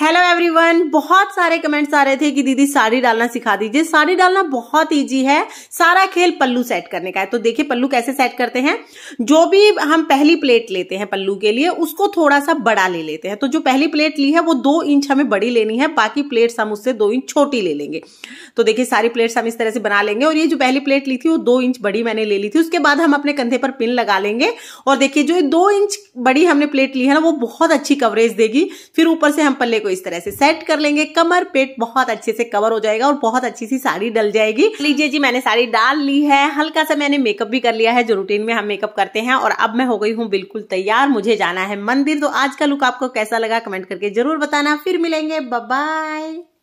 hello everyone बहुत सारे comments आ रहे थे कि दीदी साड़ी डालना सिखा दीजिए साड़ी डालना बहुत इजी है सारा खेल पल्लू सेट करने का है तो देखिए पल्लू कैसे सेट करते हैं जो भी हम पहली प्लेट लेते हैं पल्लू के लिए उसको थोड़ा सा बड़ा ले लेते हैं तो जो पहली प्लेट ली है वो दो इंच हमें बड़ी लेनी है बाकी प्लेट्स हम उससे दो इंच छोटी ले लेंगे तो देखिए सारी प्लेट्स हम इस तरह से बना लेंगे और ये जो पहली प्लेट ली थी वो दो इंच बड़ी मैंने ले ली थी उसके बाद हम अपने कंधे पर पिन लगा लेंगे और देखिए जो दो इंच बड़ी हमने प्लेट ली है ना वो बहुत अच्छी कवरेज देगी फिर ऊपर से हम पल्ले को इस तरह से सेट कर लेंगे कमर पेट बहुत अच्छे से कवर हो जाएगा और बहुत अच्छी सी साड़ी डल जाएगी लीजिए जी मैंने साड़ी डाल ली है हल्का सा मैंने मेकअप भी कर लिया है जो रूटीन में हम मेकअप करते हैं और अब मैं हो गई हूँ बिल्कुल तैयार मुझे जाना है मंदिर तो आज का लुक आपको कैसा लगा कमेंट करके जरूर बताना फिर मिलेंगे बाय